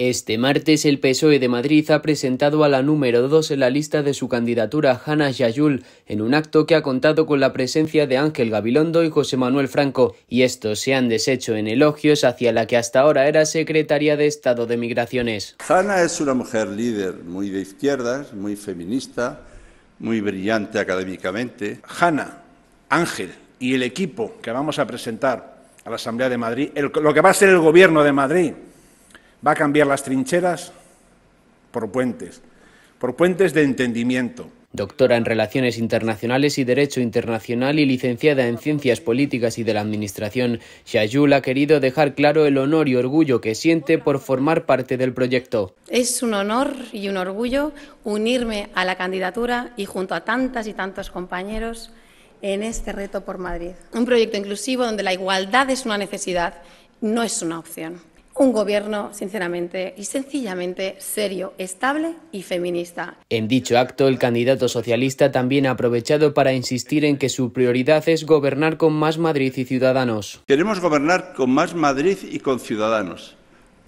Este martes el PSOE de Madrid ha presentado a la número dos en la lista de su candidatura Hanna Yayul en un acto que ha contado con la presencia de Ángel Gabilondo y José Manuel Franco, y estos se han deshecho en elogios hacia la que hasta ahora era secretaria de Estado de Migraciones. Hanna es una mujer líder muy de izquierdas, muy feminista, muy brillante académicamente. Hanna, Ángel y el equipo que vamos a presentar a la Asamblea de Madrid, lo que va a ser el Gobierno de Madrid va a cambiar las trincheras por puentes, por puentes de entendimiento. Doctora en Relaciones Internacionales y Derecho Internacional y licenciada en Ciencias Políticas y de la Administración, Shayul ha querido dejar claro el honor y orgullo que siente por formar parte del proyecto. Es un honor y un orgullo unirme a la candidatura y junto a tantas y tantos compañeros en este reto por Madrid. Un proyecto inclusivo donde la igualdad es una necesidad, no es una opción un gobierno, sinceramente y sencillamente, serio, estable y feminista. En dicho acto, el candidato socialista también ha aprovechado para insistir en que su prioridad es gobernar con más Madrid y ciudadanos. Queremos gobernar con más Madrid y con ciudadanos.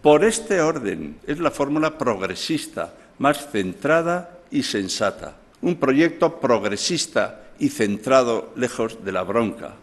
Por este orden es la fórmula progresista, más centrada y sensata. Un proyecto progresista y centrado lejos de la bronca.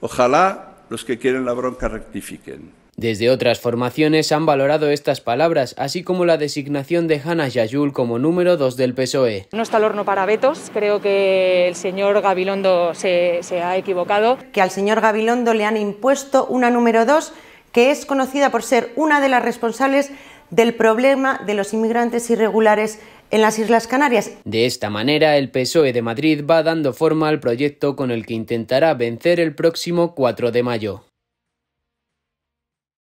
Ojalá los que quieren la bronca rectifiquen. Desde otras formaciones han valorado estas palabras, así como la designación de Hanna Yayul como número 2 del PSOE. No está el horno para vetos, creo que el señor Gabilondo se, se ha equivocado. Que al señor Gabilondo le han impuesto una número 2 que es conocida por ser una de las responsables del problema de los inmigrantes irregulares en las Islas Canarias. De esta manera, el PSOE de Madrid va dando forma al proyecto con el que intentará vencer el próximo 4 de mayo.